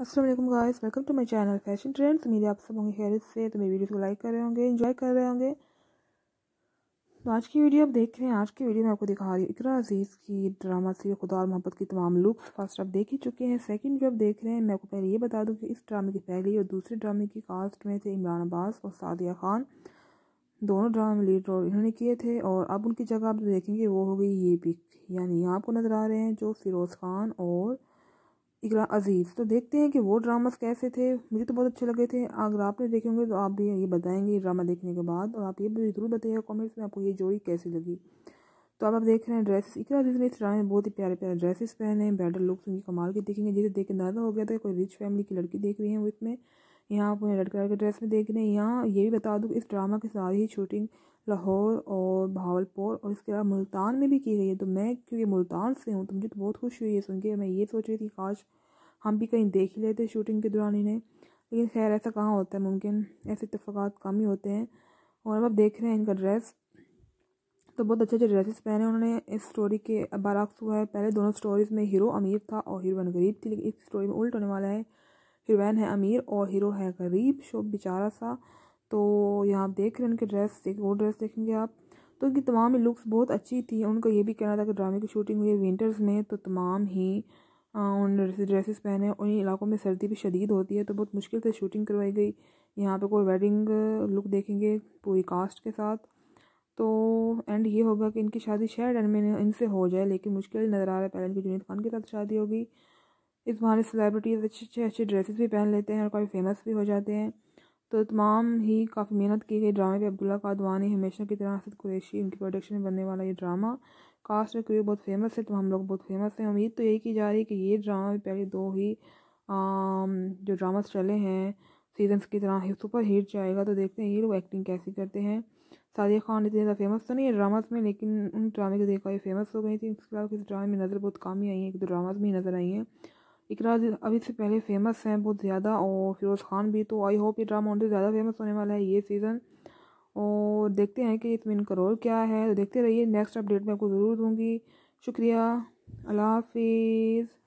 Aslam guys welcome to my channel fashion trends मेरे आप सब होंगे खैरियत से तो मेरी वीडियो को लाइक कर रहे होंगे इन्जॉय कर रहे होंगे तो आज की वीडियो आप देख रहे हैं आज की वीडियो में आपको दिखा रही हूँ इकरा अजीज़ की ड्रामा से खुदा और मोहब्बत की तमाम लुक्स फर्स्ट आप देख ही चुके हैं सेकंड जो आप देख रहे हैं मैं आपको पहले ये बता दूँ कि इस ड्रामे की पहली और दूसरे ड्रामे की कास्ट में थे इमरान अब्बास और सादिया खान दोनों ड्रामे में लीड रोल इन्होंने किए थे और अब उनकी जगह आप देखेंगे वो हो गई ये पिक यानी यहाँ आपको नज़र आ रहे हैं जो फिरोज़ खान और इकरा अजीज़ तो देखते हैं कि वो ड्रामास कैसे थे मुझे तो बहुत अच्छे लगे थे अगर आपने देखे होंगे तो आप भी ये बताएंगे ड्रामा देखने के बाद और आप ये भी ज़रूर बताइएगा कॉमेंट्स में आपको ये जोड़ी कैसी लगी तो आप देख रहे हैं ड्रेस इकरा अजीज़ ने इस ड्रामे में बहुत ही प्यारे प्यारे ड्रेसेस पहने हैं बैडर लुक्स उनकी कमाल के देखेंगे जिसे देख अंदाजा हो गया था कोई रिच फैमिली की लड़की देख रही है वो इसमें यहाँ आप उन्हें रेड कलर के ड्रेस में देख रहे हैं यहाँ ये भी बता दूँ इस ड्रामा के साथ ही शूटिंग लाहौर और भावलपुर और इसके अलावा मुल्तान में भी की गई है तो मैं क्योंकि मुल्तान से हूँ तो मुझे तो बहुत खुशी हुई है सुन के मैं ये सोच रही थी काश हम भी कहीं देख ही लेते शूटिंग के दौरान इन्हें लेकिन खैर ऐसा कहाँ होता है मुमकिन ऐसे इतफाक़ात कम ही होते हैं और अब आप देख रहे हैं इनका ड्रेस तो बहुत अच्छे अच्छे ड्रेसेस पहने उन्होंने इस स्टोरी के बारक्स हुआ है पहले दोनों स्टोरीज़ में हीरो अमीर था और हीरोइन गरीब थी लेकिन इस स्टोरी में उल्ट होने वाला है हीरोइन है अमीर और हीरो है गरीब शो बेचारा सा तो यहाँ आप देख रहे हैं उनके ड्रेस देख वो ड्रेस देखेंगे आप तो उनकी तमाम ही लुक्स बहुत अच्छी थी उनका ये भी कहना था कि ड्रामे की शूटिंग हुई है विंटर्स में तो तमाम ही उन ड्रेसेस पहने उन इलाकों में सर्दी भी शदीद होती है तो बहुत मुश्किल से शूटिंग करवाई गई यहाँ पर कोई वेडिंग लुक देखेंगे पूरी कास्ट के साथ तो एंड ये होगा कि इनकी शादी शायद एंड में इनसे हो जाए लेकिन मुश्किल नज़र आ रहा है पहले इनकी जुनीद खान के साथ शादी होगी इस बहाने सेलिब्रिटीज़ अच्छे अच्छे अच्छे ड्रेसेस भी पहन लेते हैं और काफ़ी फेमस भी हो जाते हैं तो तमाम ही काफ़ी मेहनत की गई ड्रामे पे अब्दुल्ला कादवानी हमेशा की तरह असद कुरेशी उनकी प्रोडक्शन में बनने वाला ये ड्रामा कास्ट और क्रू बहुत फेमस है तो हम लोग बहुत फेमस हैं उम्मीद तो यही की जा रही है कि ये ड्रामा भी पहले दो ही आम, जो ड्रामास चले हैं सीजन्स की तरह ही सुपर हिट जाएगा तो देखते हैं ये लोग एक्टिंग कैसी करते हैं सादिया खान इतनी ज़्यादा फेमस तो नहीं है ड्रामास में लेकिन उन ड्रामे को देखा ये फेमस हो गई थी इसके अलावा किसी ड्रामे में नज़र बहुत कम ही आई है एक दो ड्रामास में ही नज़र आई हैं इकराज अभी से पहले फेमस हैं बहुत ज़्यादा और फिरोज़ खान भी तो आई होप ये ड्रामा उनसे ज़्यादा फेमस होने वाला है ये सीज़न और देखते हैं कि इसमें इनका रोल क्या है तो देखते रहिए नेक्स्ट अपडेट मैं आपको ज़रूर दूँगी शुक्रिया अल्लाह हाफिज़